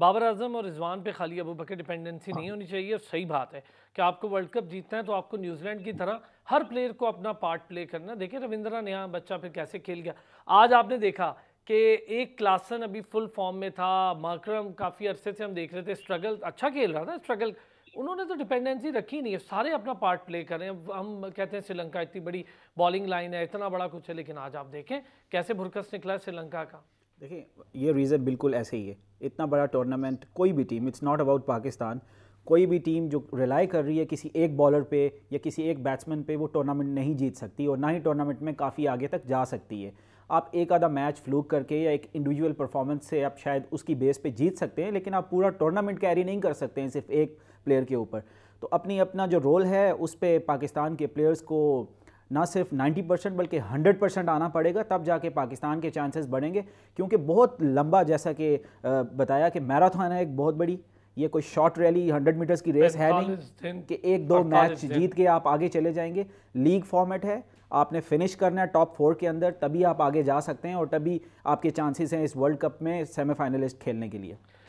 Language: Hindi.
बाबर आजम और रिजवान पे खाली अबू बकर डिपेंडेंसी नहीं हाँ। होनी चाहिए और सही बात है कि आपको वर्ल्ड कप जीतना है तो आपको न्यूजीलैंड की तरह हर प्लेयर को अपना पार्ट प्ले करना देखिए रविंद्रा ने यहाँ बच्चा फिर कैसे खेल गया आज आपने देखा कि एक क्लासन अभी फुल फॉर्म में था माक्रम काफ़ी अरसे से हम देख रहे थे स्ट्रगल अच्छा खेल रहा था स्ट्रगल उन्होंने तो डिपेंडेंसी रखी नहीं है सारे अपना पार्ट प्ले करें हम कहते हैं श्रीलंका इतनी बड़ी बॉलिंग लाइन है इतना बड़ा कुछ है लेकिन आज आप देखें कैसे भुरकस निकला श्रीलंका का देखिए ये रीज़न बिल्कुल ऐसे ही है इतना बड़ा टूर्नामेंट कोई भी team it's not about Pakistan कोई भी टीम जो रिलाई कर रही है किसी एक बॉलर पे या किसी एक बैट्समैन पे वो टूर्नामेंट नहीं जीत सकती और ना ही टूर्नामेंट में काफ़ी आगे तक जा सकती है आप एक आधा मैच फ्लूक करके या एक इंडिविजुअल परफॉर्मेंस से आप शायद उसकी बेस पे जीत सकते हैं लेकिन आप पूरा टूर्नामेंट कैरी नहीं कर सकते हैं सिर्फ एक प्लेयर के ऊपर तो अपनी अपना जो रोल है उस पर पाकिस्तान के प्लेयर्स को ना सिर्फ 90 परसेंट बल्कि 100 परसेंट आना पड़ेगा तब जाके पाकिस्तान के चांसेस बढ़ेंगे क्योंकि बहुत लंबा जैसा कि बताया कि मैराथन है एक बहुत बड़ी ये कोई शॉर्ट रैली 100 मीटर्स की रेस है नहीं कि एक दो मैच जीत के आप आगे चले जाएंगे लीग फॉर्मेट है आपने फिनिश करना है टॉप फोर के अंदर तभी आप आगे जा सकते हैं और तभी आपके चांसेस हैं इस वर्ल्ड कप में सेमीफाइनलिस्ट खेलने के लिए